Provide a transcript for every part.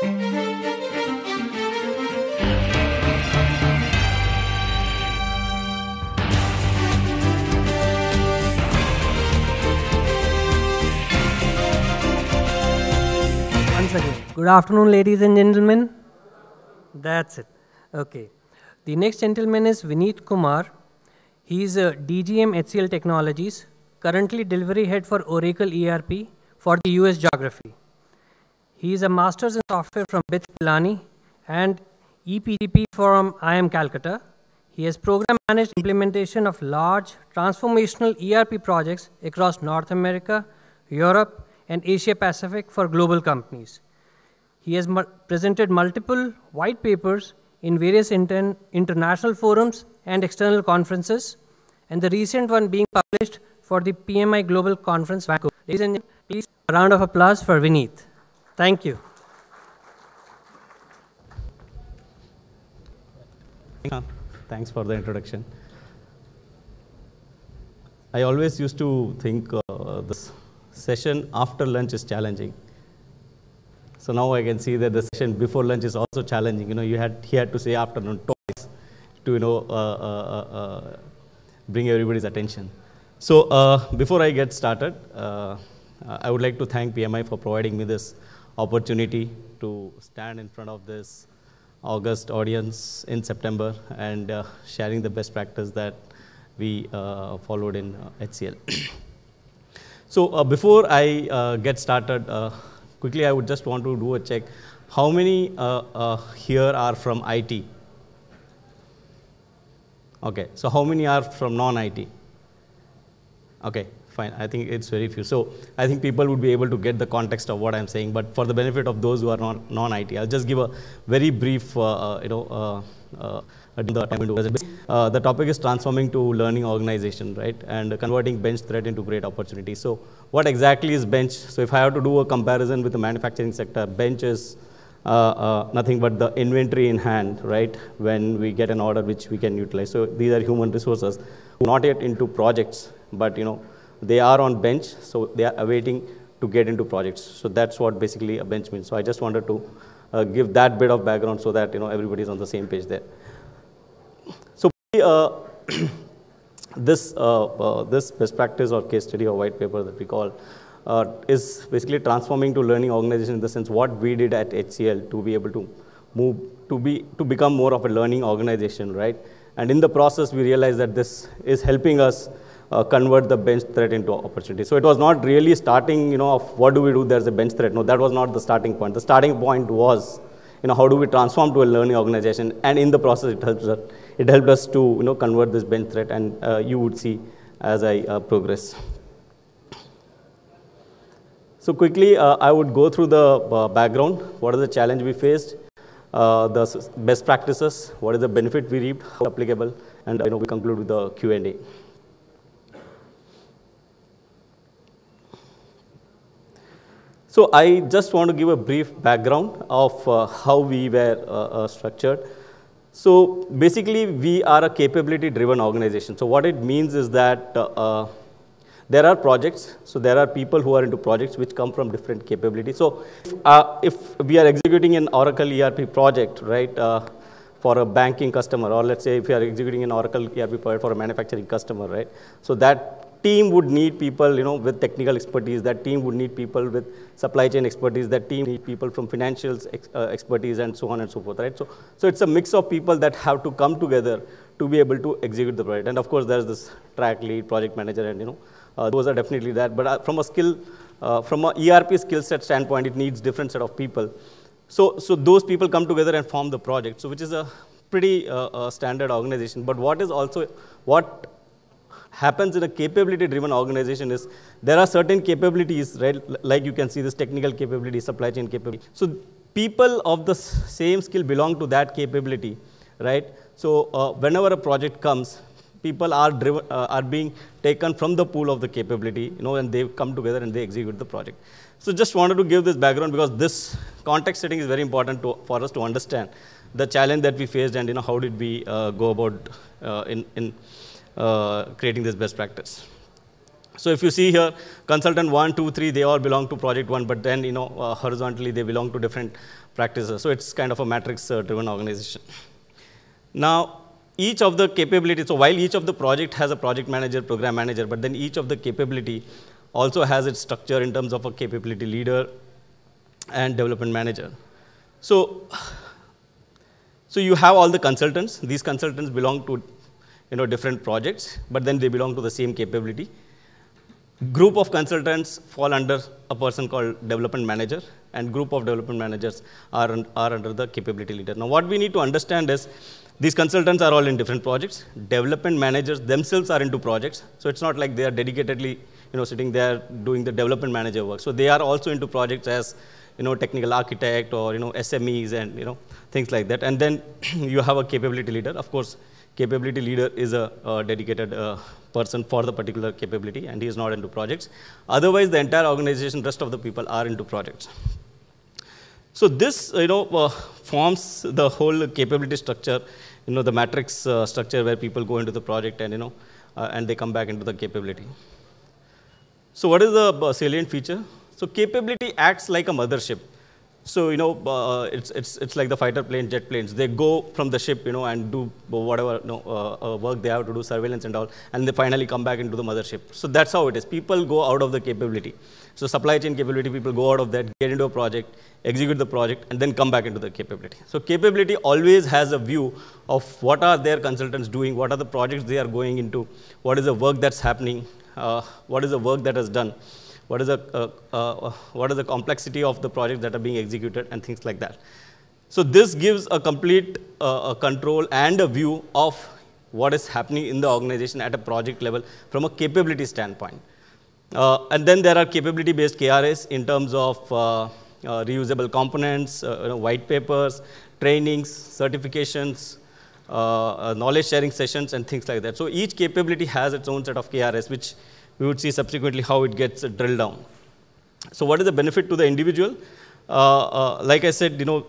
Good afternoon, ladies and gentlemen. That's it. Okay. The next gentleman is Vineet Kumar. He is a DGM HCL Technologies, currently delivery head for Oracle ERP for the US geography. He is a master's in software from BITS Pilani and EPTP from IIM Calcutta. He has program managed implementation of large transformational ERP projects across North America, Europe, and Asia Pacific for global companies. He has mu presented multiple white papers in various inter international forums and external conferences, and the recent one being published for the PMI Global Conference Vancouver. Ladies and gentlemen, please a round of applause for Vineet. Thank you. Thanks for the introduction. I always used to think uh, this session after lunch is challenging. So now I can see that the session before lunch is also challenging. You know, you had he had to say afternoon twice to you know uh, uh, uh, uh bring everybody's attention. So uh, before I get started, I would like to thank PMI for providing me this opportunity to stand in front of this August audience in September and uh, sharing the best practice that we uh, followed in uh, HCL. so uh, before I uh, get started, uh, quickly I would just want to do a check. How many here are from IT? Okay, so how many are from non-IT? Okay, fine. I think it's very few. So I think people would be able to get the context of what I'm saying. But for the benefit of those who are non-IT, non it i will just give a very brief, uh, uh you know, uh, uh, uh, the topic is transforming to learning organization, right? And converting bench threat into great opportunity. So what exactly is bench? So if I have to do a comparison with the manufacturing sector, bench is uh, nothing but the inventory in hand, right? When we get an order which we can utilize. So these are human resources, not yet into projects, but you know, they are on bench, so they are awaiting to get into projects. So that's what basically a bench means. So I just wanted to uh, give that bit of background so that you know is on the same page there. So uh, this uh, uh, this best practice or case study or white paper that we call uh, is basically transforming to learning organization in the sense what we did at HCL to be able to move to be to become more of a learning organization, right? And in the process, we realized that this is helping us uh, convert the bench threat into opportunity. So it was not really starting, you know, of what do we do, there's a bench threat. No, that was not the starting point. The starting point was, you know, how do we transform to a learning organization? And in the process, it helped us, it helped us to, you know, convert this bench threat and uh, you would see as I uh, progress. So quickly, uh, I would go through the uh, background. What are the challenge we faced? Uh, the best practices, what is the benefit we reaped, how applicable, and you know, we conclude with the Q&A. So I just want to give a brief background of uh, how we were uh, uh, structured. So basically, we are a capability-driven organization. So what it means is that uh, uh, there are projects. So there are people who are into projects which come from different capabilities. So uh, if we are executing an Oracle ERP project, right, for a banking customer, or let's say if we are executing an Oracle ERP project for a manufacturing customer, right, so that team would need people, you know, with technical expertise. That team would need people with supply chain expertise. That team need people from financials ex uh, expertise and so on and so forth, right? So, so it's a mix of people that have to come together to be able to execute the project. And of course, there's this track lead, project manager, and you know, uh, those are definitely that. But uh, from a skill, uh, from a ERP skill set standpoint, it needs different set of people. So, so those people come together and form the project. So, which is a pretty uh, uh, standard organization. But what is also what happens in a capability driven organization is there are certain capabilities, right? Like you can see this technical capability, supply chain capability. So people of the same skill belong to that capability, right? So uh, whenever a project comes, people are driven, uh, are being taken from the pool of the capability, you know, and they come together and they execute the project. So just wanted to give this background because this context setting is very important to, for us to understand the challenge that we faced and you know how did we uh, go about uh, in in uh, creating this best practice. So if you see here, consultant one, two, three, they all belong to project one, but then you know uh, horizontally they belong to different practices. So it's kind of a matrix-driven uh, organization. Now each of the capabilities, so while each of the project has a project manager, program manager, but then each of the capability also has its structure in terms of a capability leader and development manager. So, so you have all the consultants. These consultants belong to you know, different projects, but then they belong to the same capability. Group of consultants fall under a person called development manager, and group of development managers are, are under the capability leader. Now, what we need to understand is these consultants are all in different projects. Development managers themselves are into projects, so it's not like they are dedicatedly, you know, sitting there doing the development manager work. So they are also into projects as, you know, technical architect or you know SMEs and you know things like that. And then you have a capability leader. Of course, capability leader is a, dedicated uh, person for the particular capability and he is not into projects. Otherwise, the entire organization, rest of the people are into projects. So this, you know, uh, forms the whole capability structure, you know, the matrix uh, structure where people go into the project and, you know, uh, and they come back into the capability. So what is the uh, salient feature? So capability acts like a mothership. So, you know, uh, uh, it's, it's, it's like the fighter plane, jet planes. They go from the ship, you know, and do whatever you know, uh, uh, work they have to do, surveillance and all, and they finally come back into the mothership. So that's how it is. People go out of the capability. So supply chain capability, people go out of that, get into a project, execute the project, and then come back into the capability. So capability always has a view of what are their consultants doing, what are the projects they are going into, what is the work that's happening, uh, what is the work that has done what is the, uh, uh, what is the complexity of the projects that are being executed and things like that. So this gives a complete uh, a control and a view of what is happening in the organization at a project level from a capability standpoint. Uh, and then there are capability-based KRAs in terms of uh, uh, reusable components, you know, white papers, trainings, certifications, knowledge sharing sessions, and things like that. So each capability has its own set of KRAs, which we would see subsequently how it gets drilled down. So what is the benefit to the individual? Uh, uh, like I said, you know,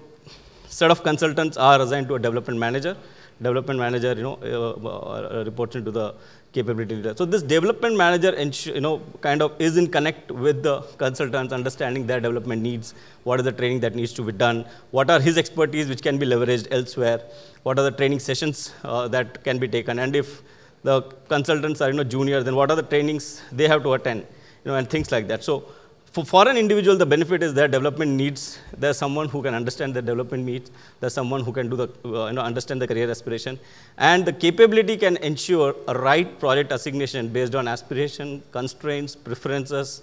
set of consultants are assigned to a development manager. Development manager, you know, uh, uh, uh reports into the capability leader. So this development manager, you know, kind of is in connect with the consultants, understanding their development needs, what is the training that needs to be done, what are his expertise which can be leveraged elsewhere, what are the training sessions uh, that can be taken, and if the consultants are you know, junior, then what are the trainings they have to attend, you know, and things like that. So for, for an individual, the benefit is their development needs. There's someone who can understand the development needs. There's someone who can do the, uh, you know, understand the career aspiration. And the capability can ensure a right project assignation based on aspiration, constraints, preferences,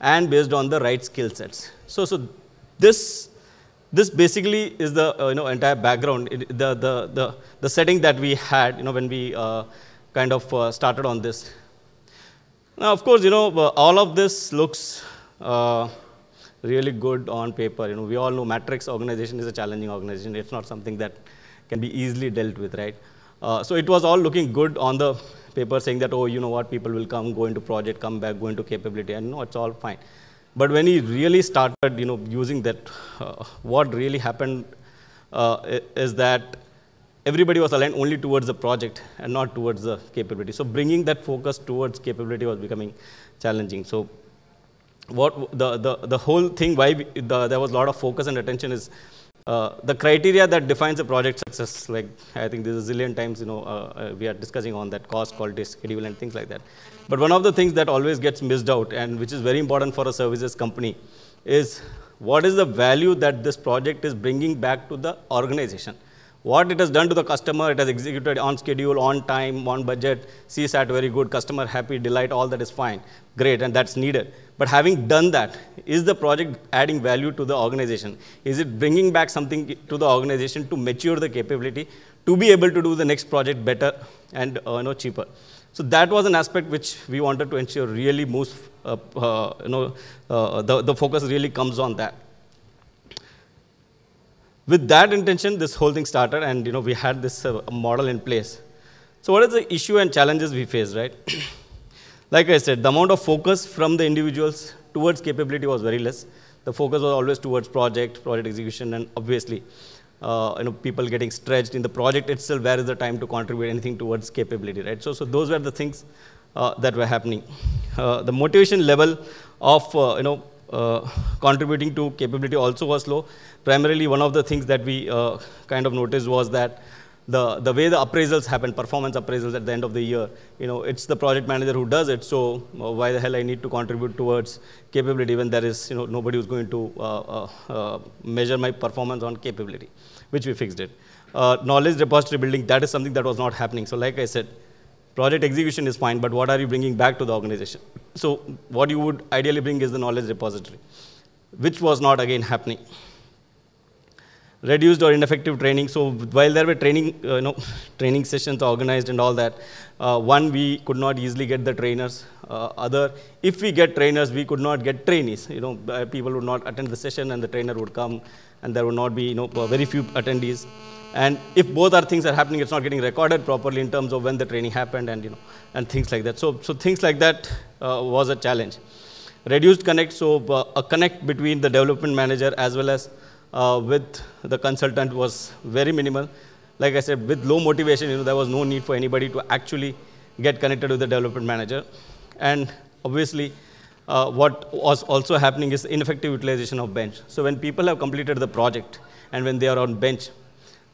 and based on the right skill sets. So, so this this basically is the uh, you know entire background it, the, the the the setting that we had you know when we uh, kind of uh, started on this. Now, of course, you know, uh, all of this looks uh, really good on paper. You know, we all know matrix organization is a challenging organization. It's not something that can be easily dealt with, right? Uh, so it was all looking good on the paper saying that, oh, you know what, people will come, go into project, come back, go into capability, and no, it's all fine. But when he really started, you know, using that, uh, what really happened uh, is that everybody was aligned only towards the project and not towards the capability. So bringing that focus towards capability was becoming challenging. So what the, the, the whole thing why we, the, there was a lot of focus and attention is uh, the criteria that defines a project success. Like I think there's a zillion times you know uh, uh we are discussing on that cost, quality, schedule, and things like that. But one of the things that always gets missed out and which is very important for a services company is what is the value that this project is bringing back to the organization what it has done to the customer, it has executed on schedule, on time, on budget, CSAT very good, customer happy, delight, all that is fine, great, and that's needed. But having done that, is the project adding value to the organization? Is it bringing back something to the organization to mature the capability to be able to do the next project better and uh, you know, cheaper? So that was an aspect which we wanted to ensure really moves, uh, uh, you know, uh, the, the focus really comes on that with that intention, this whole thing started, and you know we had this uh, model in place. So, what is the issue and challenges we face, right? like I said, the amount of focus from the individuals towards capability was very less. The focus was always towards project, project execution, and obviously, uh, you know, people getting stretched in the project itself. Where is the time to contribute anything towards capability, right? So, so those were the things uh, that were happening. Uh, the motivation level of uh, you know uh, contributing to capability also was low primarily one of the things that we uh, kind of noticed was that the, the way the appraisals happen, performance appraisals at the end of the year, you know, it's the project manager who does it, so uh, why the hell I need to contribute towards capability when there is, you know, nobody who's going to uh, uh, uh measure my performance on capability, which we fixed it. Uh, knowledge repository building, that is something that was not happening. So like I said, project execution is fine, but what are you bringing back to the organization? So what you would ideally bring is the knowledge repository, which was not again happening reduced or ineffective training. So while there were training, uh, you know, training sessions organized and all that, uh, one, we could not easily get the trainers. Uh, other, if we get trainers, we could not get trainees. You know, uh, people would not attend the session and the trainer would come and there would not be, you know, very few attendees. And if both are things are happening, it's not getting recorded properly in terms of when the training happened and, you know, and things like that. So, so things like that uh, was a challenge. Reduced connect, so uh, a connect between the development manager as well as uh, with the consultant was very minimal. Like I said, with low motivation, you know, there was no need for anybody to actually get connected with the development manager. And obviously, uh, what was also happening is ineffective utilization of bench. So when people have completed the project and when they are on bench,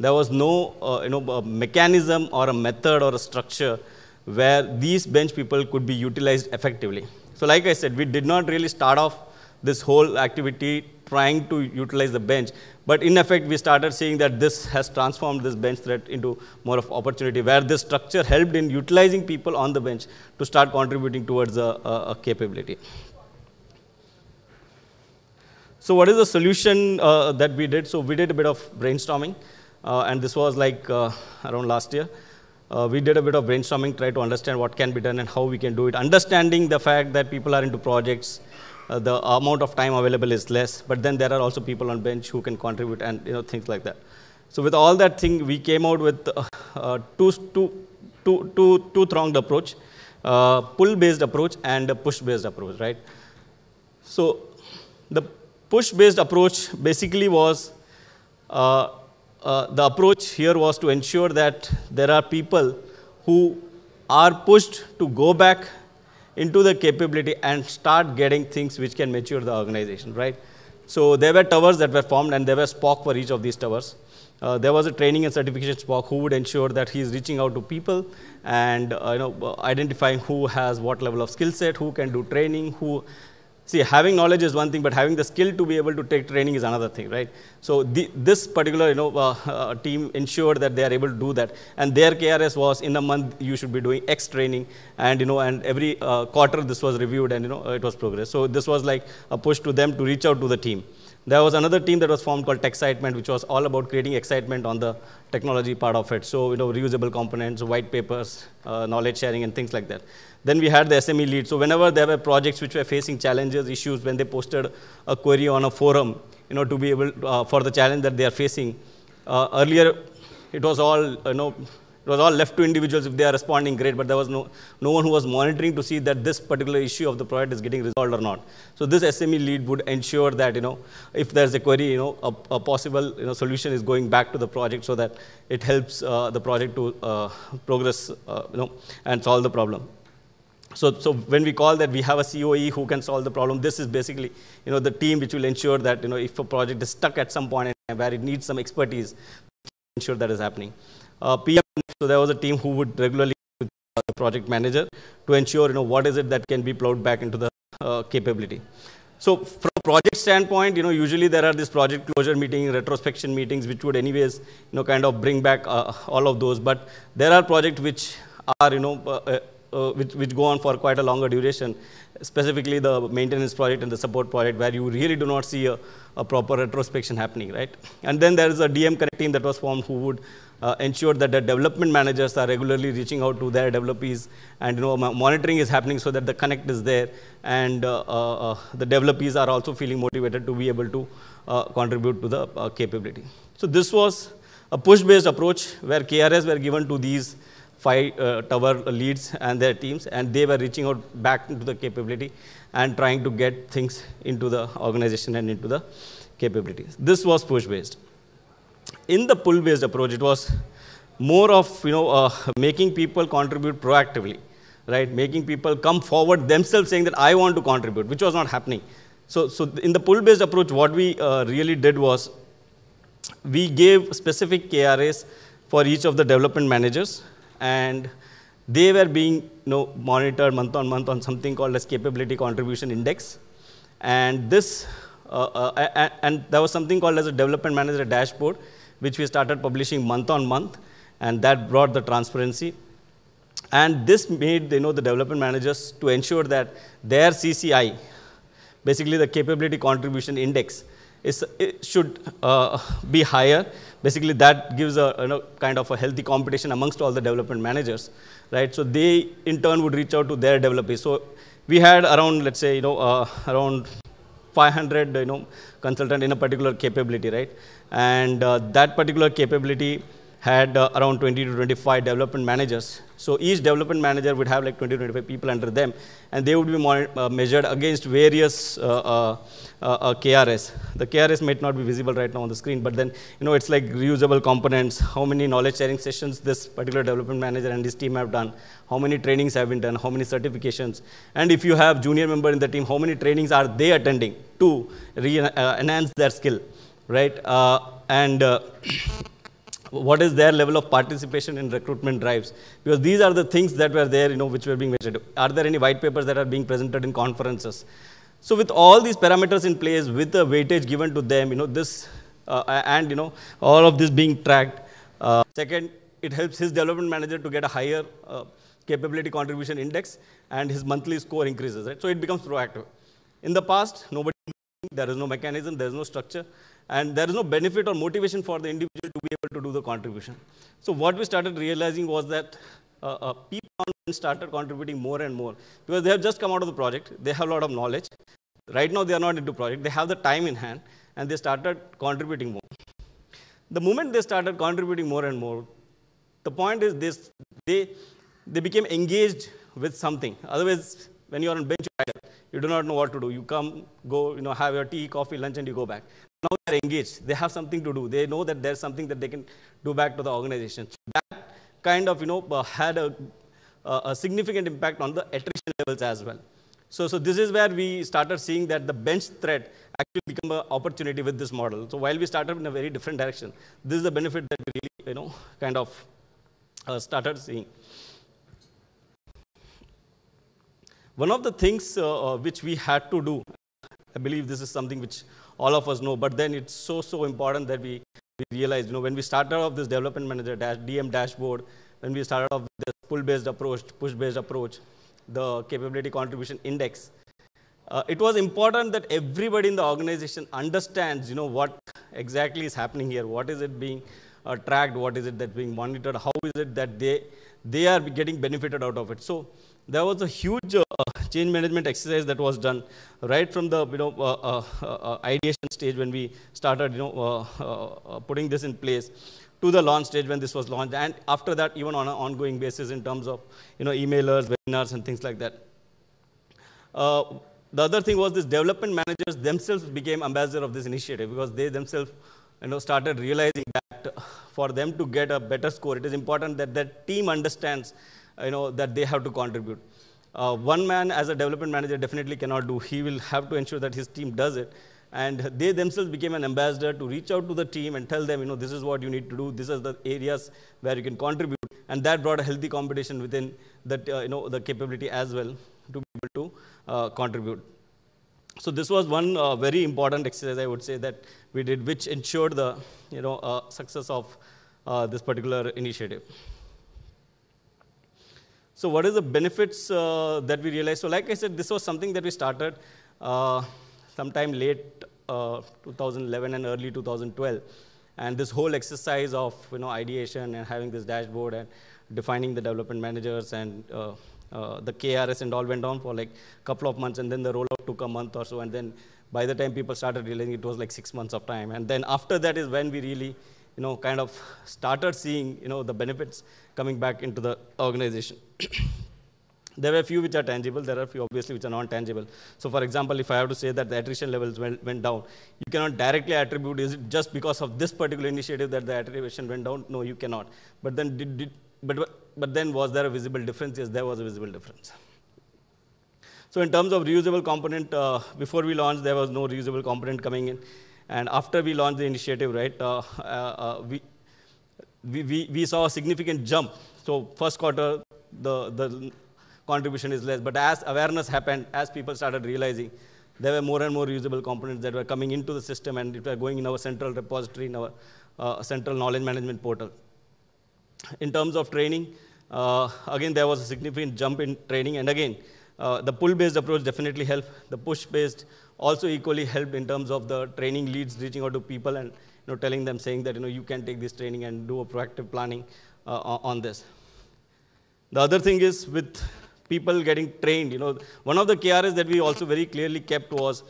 there was no uh, you know, mechanism or a method or a structure where these bench people could be utilized effectively. So like I said, we did not really start off this whole activity trying to utilize the bench. But in effect, we started seeing that this has transformed this bench threat into more of opportunity, where this structure helped in utilizing people on the bench to start contributing towards a, a, a capability. So what is the solution uh, that we did? So we did a bit of brainstorming, uh, and this was like uh, around last year. Uh, we did a bit of brainstorming, try to understand what can be done and how we can do it, understanding the fact that people are into projects, uh, the amount of time available is less. But then there are also people on bench who can contribute and you know things like that. So with all that thing, we came out with uh, two, two, two, two, two thronged approach, uh, pull-based approach and a push-based approach, right? So the push-based approach basically was, uh, uh the approach here was to ensure that there are people who are pushed to go back into the capability and start getting things which can mature the organization, right? So there were towers that were formed and there were spock for each of these towers. Uh, there was a training and certification spock who would ensure that he is reaching out to people and uh, you know uh, identifying who has what level of skill set, who can do training, who See, having knowledge is one thing, but having the skill to be able to take training is another thing, right? So the, this particular, you know, uh, uh, team ensured that they are able to do that, and their KRS was in a month you should be doing X training, and you know, and every uh, quarter this was reviewed and you know it was progress. So this was like a push to them to reach out to the team. There was another team that was formed called Techcitement, which was all about creating excitement on the technology part of it. So, you know, reusable components, white papers, uh, knowledge sharing, and things like that. Then we had the SME lead. So, whenever there were projects which were facing challenges, issues, when they posted a query on a forum, you know, to be able uh, for the challenge that they are facing, uh, earlier it was all, you know, it was all left to individuals if they are responding, great, but there was no, no one who was monitoring to see that this particular issue of the project is getting resolved or not. So this SME lead would ensure that, you know, if there's a query, you know, a, a possible you know, solution is going back to the project so that it helps uh, the project to uh, progress, uh, you know, and solve the problem. So, so when we call that we have a COE who can solve the problem, this is basically you know, the team which will ensure that you know, if a project is stuck at some point where it needs some expertise, ensure that is happening. Uh, PM so there was a team who would regularly with the project manager to ensure you know what is it that can be plowed back into the uh, capability. So from a project standpoint, you know, usually there are these project closure meeting, retrospection meetings, which would anyways, you know, kind of bring back uh, all of those. But there are projects which are, you know, uh, uh uh, which, which go on for quite a longer duration, specifically the maintenance project and the support project where you really do not see a, a proper retrospection happening, right? And then there is a DM Connect team that was formed who would uh, ensure that the development managers are regularly reaching out to their developers, and you know monitoring is happening so that the connect is there and uh, uh, uh the developers are also feeling motivated to be able to uh, contribute to the uh, capability. So this was a push-based approach where KRS were given to these five uh, tower leads and their teams, and they were reaching out back into the capability and trying to get things into the organization and into the capabilities. This was push-based. In the pull-based approach, it was more of you know uh, making people contribute proactively, right? Making people come forward themselves saying that I want to contribute, which was not happening. So, so in the pull-based approach, what we uh, really did was we gave specific KRAs for each of the development managers and they were being you know, monitored month on month on something called as capability contribution index. And this, uh, uh, and there was something called as a development manager dashboard, which we started publishing month on month, and that brought the transparency. And this made you know, the development managers to ensure that their CCI, basically the capability contribution index, is, should uh, be higher basically that gives a you know, kind of a healthy competition amongst all the development managers, right? So they in turn would reach out to their developers. So we had around, let's say, you know, uh, around 500, you know, consultant in a particular capability, right? And uh, that particular capability had uh, around 20 to 25 development managers. So each development manager would have like 20 to 25 people under them, and they would be uh, measured against various uh, uh, uh KRS. The KRS might not be visible right now on the screen, but then you know it's like reusable components, how many knowledge sharing sessions this particular development manager and his team have done, how many trainings have been done, how many certifications, and if you have junior member in the team, how many trainings are they attending to uh, enhance their skill, right? and what is their level of participation in recruitment drives? Because these are the things that were there, you know, which were being measured. Are there any white papers that are being presented in conferences? So with all these parameters in place, with the weightage given to them, you know, this uh, and you know all of this being tracked. Uh, second, it helps his development manager to get a higher uh, capability contribution index, and his monthly score increases. Right, so it becomes proactive. In the past, nobody there is no mechanism, there is no structure and there is no benefit or motivation for the individual to be able to do the contribution. So what we started realizing was that uh, uh, people started contributing more and more because they have just come out of the project, they have a lot of knowledge. Right now they are not into project, they have the time in hand and they started contributing more. The moment they started contributing more and more, the point is this, they, they became engaged with something. Otherwise, when you are on bench, you do not know what to do. You come, go, you know, have your tea, coffee, lunch, and you go back now they're engaged. They have something to do. They know that there's something that they can do back to the organization. So that kind of, you know, uh, had a, uh, a, significant impact on the attrition levels as well. So, so this is where we started seeing that the bench threat actually become an opportunity with this model. So while we started in a very different direction, this is the benefit that we really, you know, kind of uh, started seeing. One of the things uh, which we had to do, I believe this is something which all of us know. But then it's so, so important that we, we realize, you know, when we started off this development manager dash, DM dashboard, when we started off this pull-based approach, push-based approach, the capability contribution index, uh, it was important that everybody in the organization understands, you know, what exactly is happening here, what is it being uh, tracked, what is it that's being monitored, how is it that they, they are getting benefited out of it. So there was a huge uh, change management exercise that was done right from the you know, uh, uh, uh, ideation stage when we started you know, putting this in place to the launch stage when this was launched, and after that, even on an ongoing basis in terms of you know emailers, webinars, and things like that. Uh, the other thing was this development managers themselves became ambassador of this initiative because they themselves you know started realizing that for them to get a better score, it is important that their team understands you know that they have to contribute. Uh, one man as a development manager definitely cannot do. He will have to ensure that his team does it. And they themselves became an ambassador to reach out to the team and tell them, you know, this is what you need to do. This is the areas where you can contribute. And that brought a healthy competition within that, uh, you know, the capability as well to be able to uh, contribute. So this was one uh, very important exercise, I would say, that we did, which ensured the, you know, uh, success of uh, this particular initiative. So what is the benefits uh, that we realized? So like I said, this was something that we started uh, sometime late uh, 2011 and early 2012. And this whole exercise of you know, ideation and having this dashboard and defining the development managers and uh, uh, the KRS and all went on for like a couple of months. And then the rollout took a month or so. And then by the time people started realizing it was like six months of time. And then after that is when we really you know, kind of started seeing, you know, the benefits coming back into the organization. there were a few which are tangible, there are a few obviously which are non-tangible. So for example, if I have to say that the attrition levels went, went down, you cannot directly attribute, is it just because of this particular initiative that the attrition went down? No, you cannot. But then did, did but, but then was there a visible difference? Yes, there was a visible difference. So in terms of reusable component, uh, before we launched, there was no reusable component coming in. And after we launched the initiative, right, uh, uh, uh, we, we, we saw a significant jump. So first quarter, the, the contribution is less. But as awareness happened, as people started realizing, there were more and more usable components that were coming into the system and it were going in our central repository, in our uh, central knowledge management portal. In terms of training, uh, again, there was a significant jump in training. And again, uh, the pull-based approach definitely helped. The push-based also equally helped in terms of the training leads reaching out to people and you know, telling them, saying that you, know, you can take this training and do a proactive planning uh, on this. The other thing is with people getting trained, you know, one of the KRs that we also very clearly kept was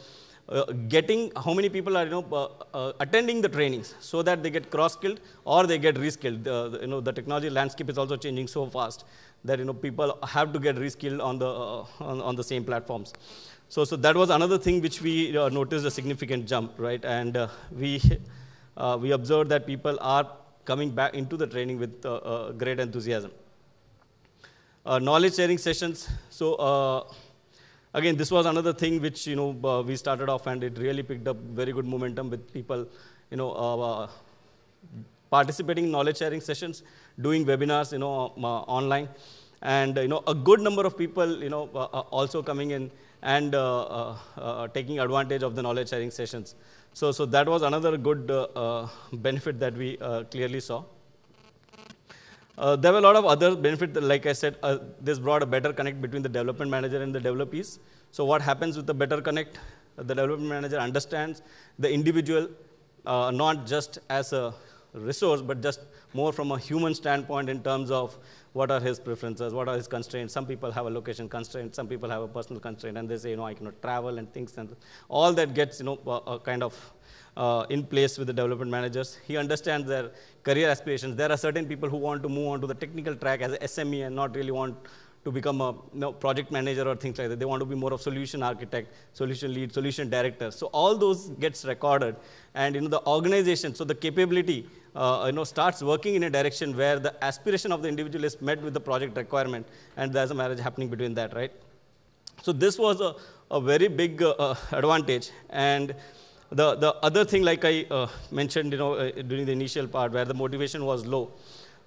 uh, getting how many people are you know uh, uh attending the trainings so that they get cross skilled or they get reskilled. you know the technology landscape is also changing so fast that you know people have to get reskilled on the uh, on, on, the same platforms. So so that was another thing which we uh, noticed a significant jump, right? And uh, we uh, we observed that people are coming back into the training with uh, uh, great enthusiasm. knowledge sharing sessions. So again, this was another thing which you know we started off, and it really picked up very good momentum with people, you know participating in knowledge sharing sessions, doing webinars, you know, uh, online. And, you know, a good number of people, you know, uh, uh, also coming in and taking advantage of the knowledge sharing sessions. So, so that was another good benefit that we clearly saw. Uh, there were a lot of other benefits, like I said, uh, this brought a better connect between the development manager and the developers. So what happens with the better connect? The development manager understands the individual, uh, not just as a resource, but just more from a human standpoint in terms of what are his preferences, what are his constraints. Some people have a location constraint, some people have a personal constraint, and they say, you know, I cannot travel and things. And all that gets, you know, a kind of uh, in place with the development managers. He understands their career aspirations. There are certain people who want to move on to the technical track as SME and not really want to become a you know, project manager or things like that. They want to be more of solution architect, solution lead, solution director. So all those gets recorded, and you know the organization. So the capability uh, you know starts working in a direction where the aspiration of the individual is met with the project requirement, and there's a marriage happening between that, right? So this was a, a very big uh, uh advantage, and the the other thing, like I uh, mentioned, you know, uh, during the initial part, where the motivation was low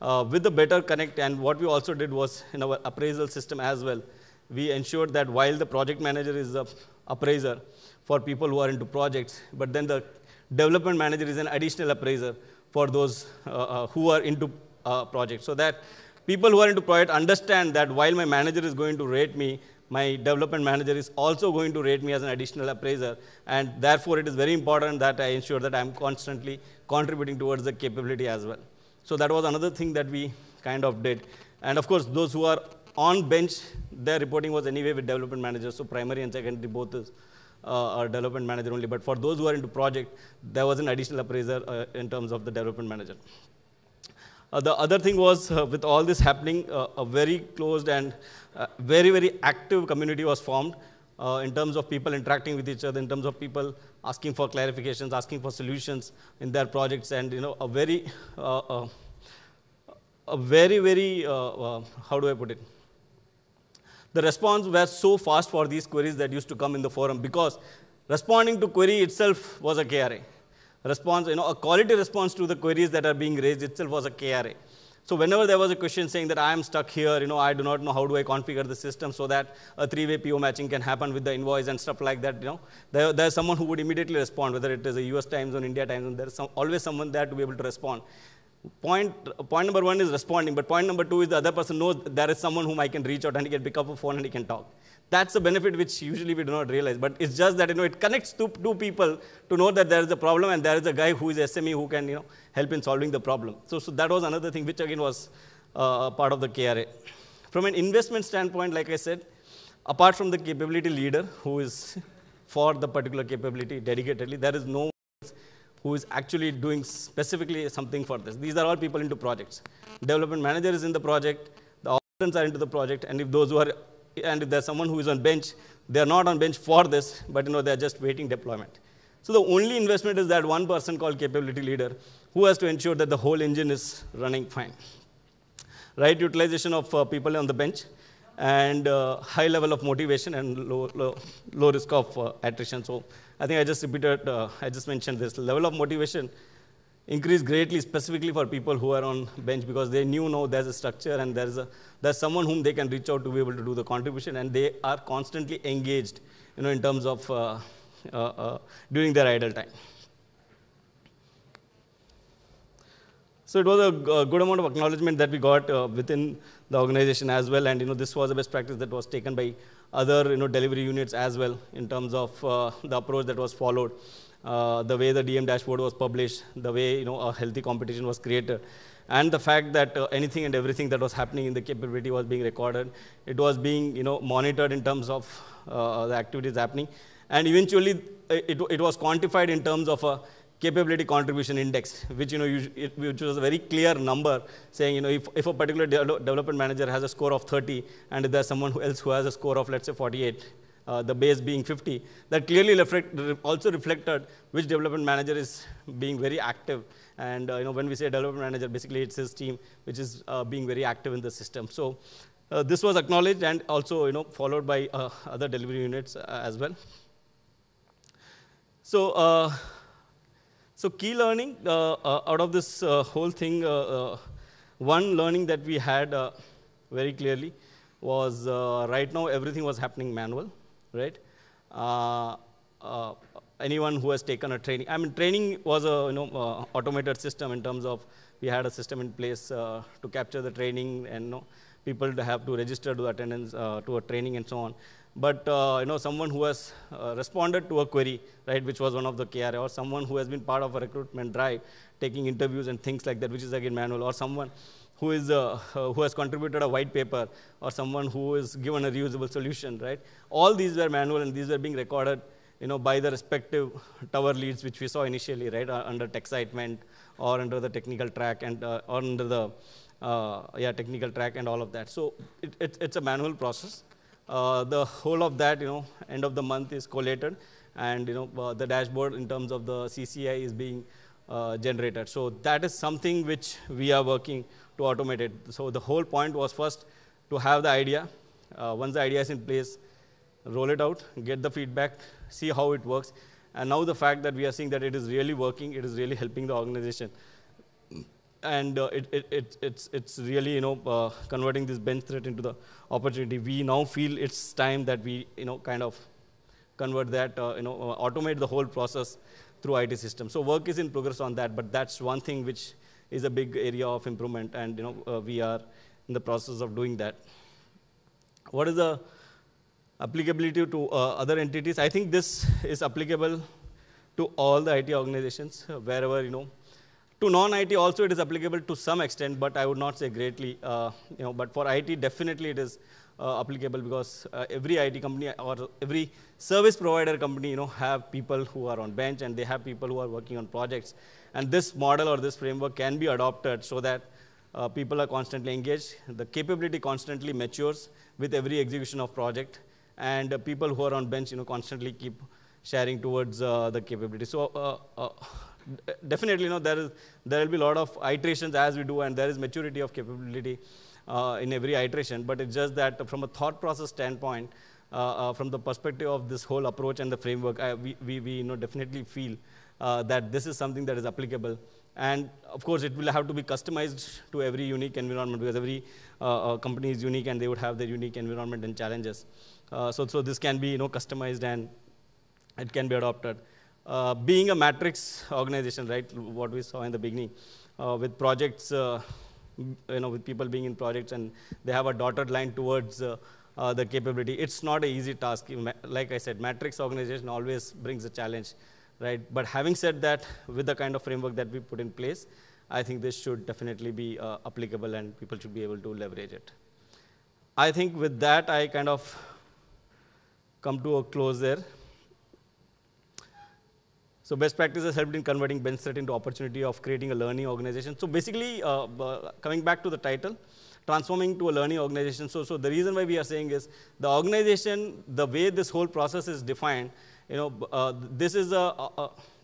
uh, with the better connect and what we also did was in our appraisal system as well, we ensured that while the project manager is the appraiser for people who are into projects, but then the development manager is an additional appraiser for those uh, uh, who are into uh, projects. So that people who are into project understand that while my manager is going to rate me, my development manager is also going to rate me as an additional appraiser. And therefore, it is very important that I ensure that I'm constantly contributing towards the capability as well. So that was another thing that we kind of did. And of course, those who are on bench, their reporting was anyway with development managers. So primary and secondary both is uh, are development manager only. But for those who are into project, there was an additional appraiser uh, in terms of the development manager. Uh, the other thing was uh, with all this happening, uh, a very closed and uh, very, very active community was formed uh, in terms of people interacting with each other, in terms of people asking for clarifications, asking for solutions in their projects, and you know, a very, uh, uh a very, very, uh, uh, how do I put it? The response was so fast for these queries that used to come in the forum because responding to query itself was a KRA. Response, you know, a quality response to the queries that are being raised itself was a KRA. So whenever there was a question saying that I am stuck here, you know, I do not know how do I configure the system so that a three-way PO matching can happen with the invoice and stuff like that, you know, there, there's someone who would immediately respond, whether it is a US time zone, India time zone, there's some, always someone there to be able to respond. Point, point number one is responding, but point number two is the other person knows there is someone whom I can reach out and he can pick up a phone and he can talk. That's the benefit which usually we do not realize. But it's just that, you know, it connects two, two people to know that there is a problem and there is a guy who is SME who can, you know, help in solving the problem. So, so that was another thing which again was uh, part of the KRA. From an investment standpoint, like I said, apart from the capability leader who is for the particular capability dedicatedly, there is no who is actually doing specifically something for this. These are all people into projects. Development manager is in the project, the operants are into the project, and if those who are and if there's someone who is on bench, they're not on bench for this, but you know, they're just waiting deployment. So the only investment is that one person called capability leader who has to ensure that the whole engine is running fine. Right utilization of uh, people on the bench and uh, high level of motivation and low, low, low risk of uh, attrition. So I think I just repeated, uh, I just mentioned this level of motivation increased greatly, specifically for people who are on bench because they knew now there's a structure and there's, a, there's someone whom they can reach out to be able to do the contribution and they are constantly engaged, you know, in terms of uh, uh, uh, during their idle time. So it was a, a good amount of acknowledgement that we got uh, within the organization as well, and you know this was a best practice that was taken by other you know delivery units as well in terms of uh, the approach that was followed uh, the way the DM dashboard was published, the way you know a healthy competition was created, and the fact that uh, anything and everything that was happening in the capability was being recorded. It was being you know monitored in terms of uh, the activities happening, and eventually uh, it, it was quantified in terms of a capability contribution index, which you know, you, it, which was a very clear number saying, you know, if, if a particular de development manager has a score of 30 and there's someone else who has a score of, let's say, 48, uh, the base being 50, that clearly reflect, also reflected which development manager is being very active. And uh, you know, when we say development manager, basically it's his team which is uh, being very active in the system. So uh, this was acknowledged and also you know followed by uh, other delivery units as well. So, so key learning out of this whole thing, one learning that we had very clearly was right now everything was happening manual right? Uh, uh, anyone who has taken a training, I mean, training was a you know uh, automated system in terms of we had a system in place to capture the training and you know, people to have to register to attendance to a training and so on. But uh, you know, someone who has uh, responded to a query, right, which was one of the KRA, or someone who has been part of a recruitment drive, taking interviews and things like that, which is again manual, or someone who, is, uh, who has contributed a white paper or someone who is given a reusable solution, right? All these were manual and these were being recorded you know, by the respective tower leads which we saw initially, right, uh, under tech excitement or under the technical track and uh, or under the uh, yeah, technical track and all of that. So it, it, it's a manual process. Uh, the whole of that, you know, end of the month is collated and, you know, uh, the dashboard in terms of the CCI is being uh, generator. So that is something which we are working to automate it. So the whole point was first to have the idea. Uh, once the idea is in place, roll it out, get the feedback, see how it works. And now the fact that we are seeing that it is really working, it is really helping the organization. And uh, it, it, it, it's, it's really, you know, uh, converting this bench threat into the opportunity. We now feel it's time that we, you know, kind of convert that, uh, you know, automate the whole process through IT systems. So work is in progress on that, but that's one thing which is a big area of improvement, and you know uh, we are in the process of doing that. What is the applicability to uh, other entities? I think this is applicable to all the IT organizations, uh, wherever you know. To non-IT also it is applicable to some extent, but I would not say greatly. Uh, you know, but for IT definitely it is uh, applicable because uh, every IT company or every service provider company, you know, have people who are on bench and they have people who are working on projects. And this model or this framework can be adopted so that uh, people are constantly engaged. The capability constantly matures with every execution of project, and people who are on bench, you know, constantly keep sharing towards uh, the capability. So. Uh, uh, definitely, you know, there is there will be a lot of iterations as we do, and there is maturity of capability uh, in every iteration, but it's just that from a thought process standpoint, uh, uh, from the perspective of this whole approach and the framework, I, we, we, we you know, definitely feel uh, that this is something that is applicable. And of course, it will have to be customized to every unique environment because every uh, company is unique and they would have their unique environment and challenges. so, so this can be you know, customized and it can be adopted. Uh, being a matrix organization, right, what we saw in the beginning, uh, with projects uh, you know, with people being in projects and they have a dotted line towards uh, uh, the capability. It's not an easy task. Like I said, matrix organization always brings a challenge, right? But having said that, with the kind of framework that we put in place, I think this should definitely be uh, applicable and people should be able to leverage it. I think with that, I kind of come to a close there. So best practices helped in converting bench threat into opportunity of creating a learning organization. So basically, uh, coming back to the title, transforming to a learning organization. So, so the reason why we are saying is the organization, the way this whole process is defined, you know, uh, this is a,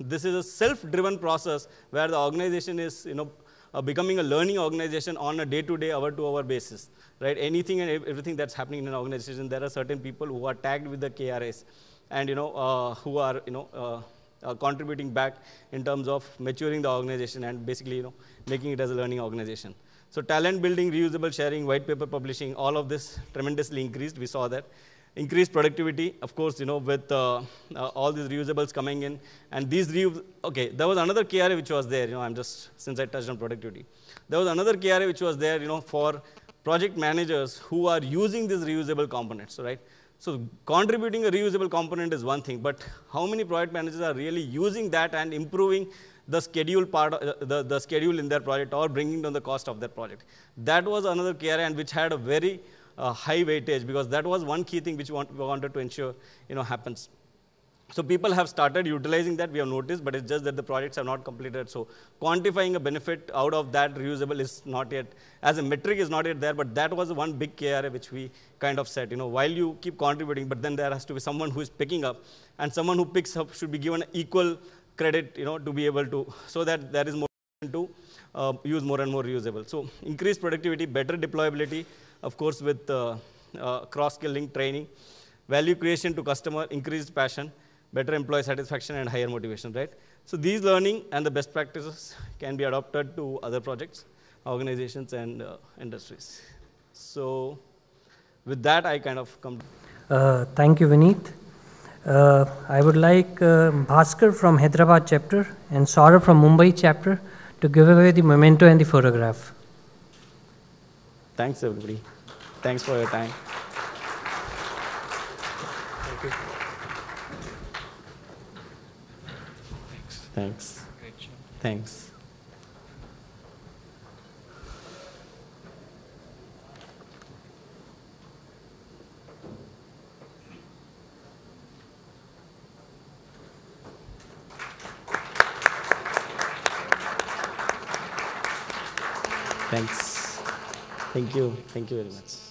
this is a self-driven process where the organization is, you know, uh, becoming a learning organization on a day-to-day, hour-to-hour basis, right? Anything and everything that's happening in an organization, there are certain people who are tagged with the KRs, and you know, uh, who are, you know uh, uh, contributing back in terms of maturing the organization and basically you know making it as a learning organization. So talent building, reusable sharing, white paper publishing, all of this tremendously increased. We saw that. Increased productivity, of course, you know, with uh, uh, all these reusables coming in. And these reuse, okay, there was another KRA which was there, you know, I'm just, since I touched on productivity. There was another KRA which was there, you know, for project managers who are using these reusable components, right? So contributing a reusable component is one thing, but how many project managers are really using that and improving the schedule part, uh, the, the schedule in their project or bringing down the cost of their project. That was another KRA and which had a very uh, high weightage because that was one key thing which we want, wanted to ensure you know happens. So people have started utilizing that, we have noticed, but it's just that the projects are not completed. So quantifying a benefit out of that reusable is not yet, as a metric is not yet there, but that was one big KRA which we kind of set. You know, while you keep contributing, but then there has to be someone who is picking up, and someone who picks up should be given equal credit, you know, to be able to, so that there is more to uh, use more and more reusable. So increased productivity, better deployability, of course, with uh, uh, cross skilling training, value creation to customer, increased passion, better employee satisfaction and higher motivation, right? So these learning and the best practices can be adopted to other projects, organizations, and uh, industries. So with that, I kind of come. Uh, thank you, Vineet. Uh, I would like uh, Bhaskar from Hyderabad chapter and Saurav from Mumbai chapter to give away the memento and the photograph. Thanks, everybody. Thanks for your time. Thanks. Great job. Thanks. Thanks. Thank you. Thank you very much.